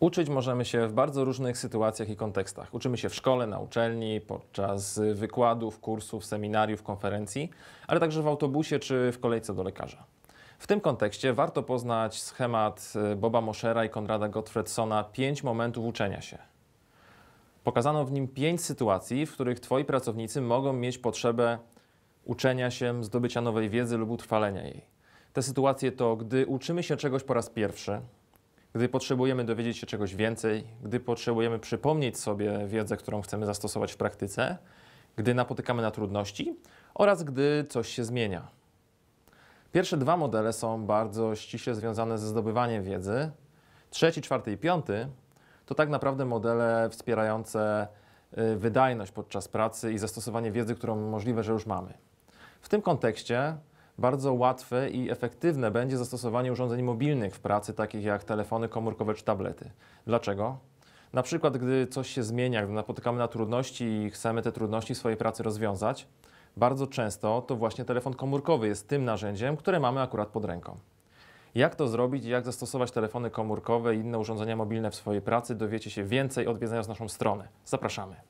Uczyć możemy się w bardzo różnych sytuacjach i kontekstach. Uczymy się w szkole, na uczelni, podczas wykładów, kursów, seminariów, konferencji, ale także w autobusie czy w kolejce do lekarza. W tym kontekście warto poznać schemat e, Boba Moshera i Konrada Gottfredsona pięć momentów uczenia się. Pokazano w nim pięć sytuacji, w których Twoi pracownicy mogą mieć potrzebę uczenia się, zdobycia nowej wiedzy lub utrwalenia jej. Te sytuacje to, gdy uczymy się czegoś po raz pierwszy, gdy potrzebujemy dowiedzieć się czegoś więcej, gdy potrzebujemy przypomnieć sobie wiedzę, którą chcemy zastosować w praktyce, gdy napotykamy na trudności oraz gdy coś się zmienia. Pierwsze dwa modele są bardzo ściśle związane ze zdobywaniem wiedzy. Trzeci, czwarty i piąty to tak naprawdę modele wspierające y, wydajność podczas pracy i zastosowanie wiedzy, którą możliwe, że już mamy. W tym kontekście bardzo łatwe i efektywne będzie zastosowanie urządzeń mobilnych w pracy, takich jak telefony komórkowe czy tablety. Dlaczego? Na przykład, gdy coś się zmienia, gdy napotykamy na trudności i chcemy te trudności w swojej pracy rozwiązać, bardzo często to właśnie telefon komórkowy jest tym narzędziem, które mamy akurat pod ręką. Jak to zrobić i jak zastosować telefony komórkowe i inne urządzenia mobilne w swojej pracy, dowiecie się więcej odwiedzając naszą stronę. Zapraszamy.